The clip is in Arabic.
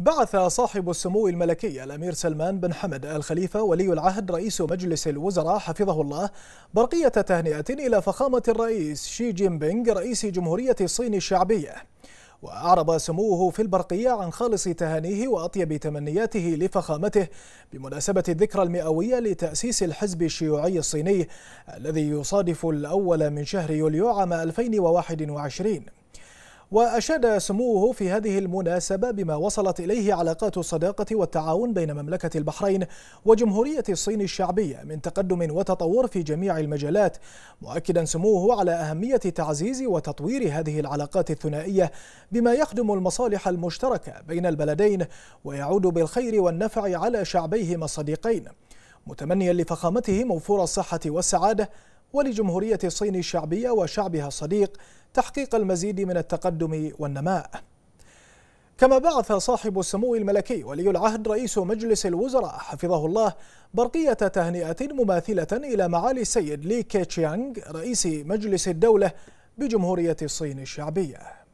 بعث صاحب السمو الملكي الأمير سلمان بن حمد الخليفة ولي العهد رئيس مجلس الوزراء حفظه الله برقية تهنئة إلى فخامة الرئيس شي جين بينغ رئيس جمهورية الصين الشعبية وأعرب سموه في البرقية عن خالص تهانيه وأطيب تمنياته لفخامته بمناسبة الذكرى المئوية لتأسيس الحزب الشيوعي الصيني الذي يصادف الأول من شهر يوليو عام 2021 وأشاد سموه في هذه المناسبة بما وصلت إليه علاقات الصداقة والتعاون بين مملكة البحرين وجمهورية الصين الشعبية من تقدم وتطور في جميع المجالات مؤكدا سموه على أهمية تعزيز وتطوير هذه العلاقات الثنائية بما يخدم المصالح المشتركة بين البلدين ويعود بالخير والنفع على شعبيهما الصديقين متمنيا لفخامته موفور الصحة والسعادة ولجمهورية الصين الشعبية وشعبها الصديق تحقيق المزيد من التقدم والنماء كما بعث صاحب السمو الملكي ولي العهد رئيس مجلس الوزراء حفظه الله برقية تهنئة مماثلة إلى معالي السيد لي كيتشيانغ رئيس مجلس الدولة بجمهورية الصين الشعبية